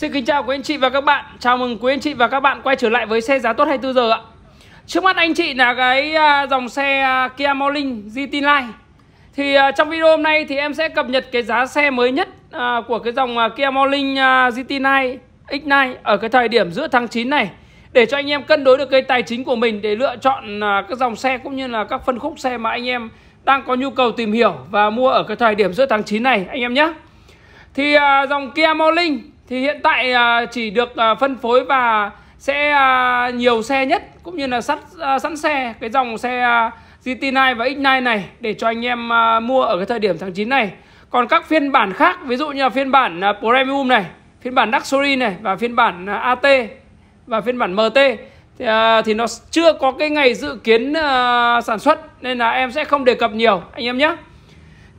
Xin kính chào quý anh chị và các bạn Chào mừng quý anh chị và các bạn quay trở lại với xe giá tốt 24 giờ ạ Trước mắt anh chị là cái à, dòng xe à, Kia Morning GT Line Thì à, trong video hôm nay thì em sẽ cập nhật cái giá xe mới nhất của cái dòng Kia Morning GT Line X9 ở cái thời điểm giữa tháng 9 này để cho anh em cân đối được cái tài chính của mình để lựa chọn các dòng xe cũng như là các phân khúc xe mà anh em đang có nhu cầu tìm hiểu và mua ở cái thời điểm giữa tháng 9 này anh em nhé. Thì dòng Kia Morning thì hiện tại à, chỉ được à, phân phối và sẽ à, nhiều xe nhất cũng như là sẵn sẵn xe cái dòng xe GT9 và X9 này để cho anh em mua ở cái thời điểm tháng 9 này. Còn các phiên bản khác ví dụ như là phiên bản Premium này, phiên bản Luxury này và phiên bản AT và phiên bản MT thì, thì nó chưa có cái ngày dự kiến sản xuất nên là em sẽ không đề cập nhiều anh em nhé.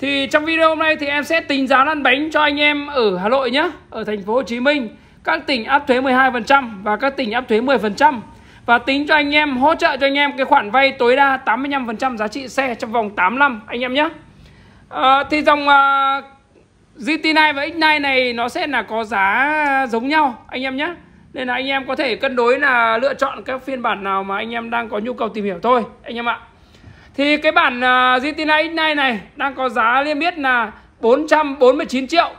Thì trong video hôm nay thì em sẽ tính giá lăn bánh cho anh em ở Hà Nội nhé Ở thành phố Hồ Chí Minh Các tỉnh áp thuế 12% và các tỉnh áp thuế 10% Và tính cho anh em, hỗ trợ cho anh em cái khoản vay tối đa 85% giá trị xe trong vòng 8 năm anh em nhé à, ờ, Thì dòng uh, à, GT9 và X9 này nó sẽ là có giá giống nhau anh em nhé Nên là anh em có thể cân đối là lựa chọn các phiên bản nào mà anh em đang có nhu cầu tìm hiểu thôi anh em ạ thì cái bản uh, Retina X9 này đang có giá liên biết là 449 triệu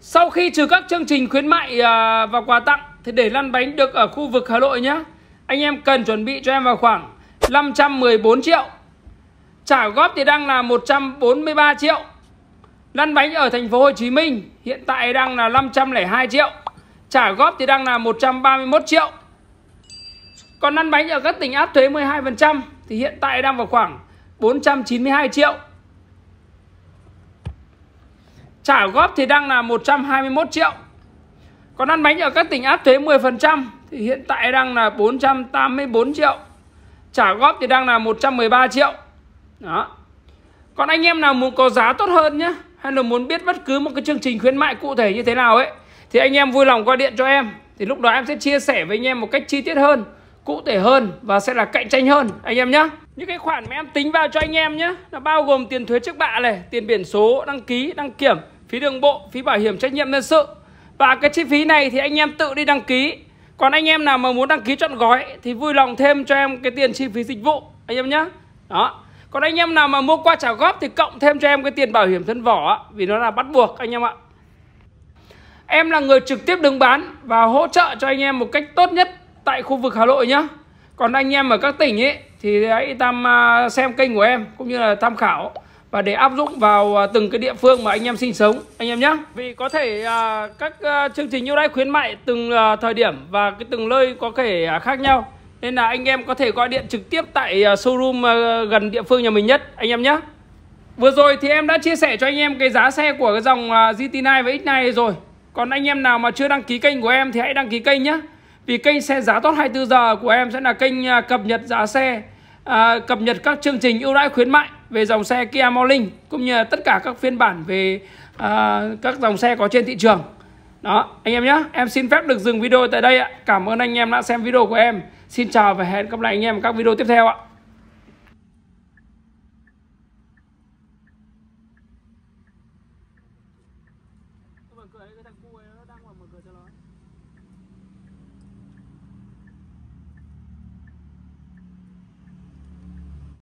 Sau khi trừ các chương trình khuyến mại uh, và quà tặng Thì để lăn bánh được ở khu vực Hà Nội nhé Anh em cần chuẩn bị cho em vào khoảng 514 triệu Trả góp thì đang là 143 triệu Lăn bánh ở thành phố Hồ Chí Minh hiện tại đang là 502 triệu Trả góp thì đang là 131 triệu còn ăn bánh ở các tỉnh áp thuế 12% thì hiện tại đang vào khoảng 492 triệu. Trả góp thì đang là 121 triệu. Còn ăn bánh ở các tỉnh áp thuế 10% thì hiện tại đang là 484 triệu. Trả góp thì đang là 113 triệu. Đó. Còn anh em nào muốn có giá tốt hơn nhé hay là muốn biết bất cứ một cái chương trình khuyến mại cụ thể như thế nào ấy thì anh em vui lòng gọi điện cho em thì lúc đó em sẽ chia sẻ với anh em một cách chi tiết hơn cụ thể hơn và sẽ là cạnh tranh hơn anh em nhé. Những cái khoản mà em tính vào cho anh em nhé là bao gồm tiền thuế trước bạ này, tiền biển số, đăng ký, đăng kiểm, phí đường bộ, phí bảo hiểm trách nhiệm dân sự. Và cái chi phí này thì anh em tự đi đăng ký. Còn anh em nào mà muốn đăng ký chọn gói thì vui lòng thêm cho em cái tiền chi phí dịch vụ anh em nhé. Đó. Còn anh em nào mà mua qua trả góp thì cộng thêm cho em cái tiền bảo hiểm thân vỏ vì nó là bắt buộc anh em ạ. Em là người trực tiếp đứng bán và hỗ trợ cho anh em một cách tốt nhất tại khu vực Hà Nội nhá. Còn anh em ở các tỉnh ấy thì hãy tham à, xem kênh của em cũng như là tham khảo và để áp dụng vào à, từng cái địa phương mà anh em sinh sống anh em nhé vì có thể à, các à, chương trình ưu đãi khuyến mại từng à, thời điểm và cái từng nơi có thể à, khác nhau nên là anh em có thể gọi điện trực tiếp tại à, showroom à, gần địa phương nhà mình nhất anh em nhé vừa rồi thì em đã chia sẻ cho anh em cái giá xe của cái dòng à, GT9 và X9 rồi còn anh em nào mà chưa đăng ký kênh của em thì hãy đăng ký kênh nhé vì kênh xe giá tốt 24 giờ của em sẽ là kênh à, cập nhật giá xe, à, cập nhật các chương trình ưu đãi khuyến mại về dòng xe Kia Morning cũng như tất cả các phiên bản về à, các dòng xe có trên thị trường. Đó, anh em nhé, em xin phép được dừng video tại đây ạ. Cảm ơn anh em đã xem video của em. Xin chào và hẹn gặp lại anh em các video tiếp theo ạ.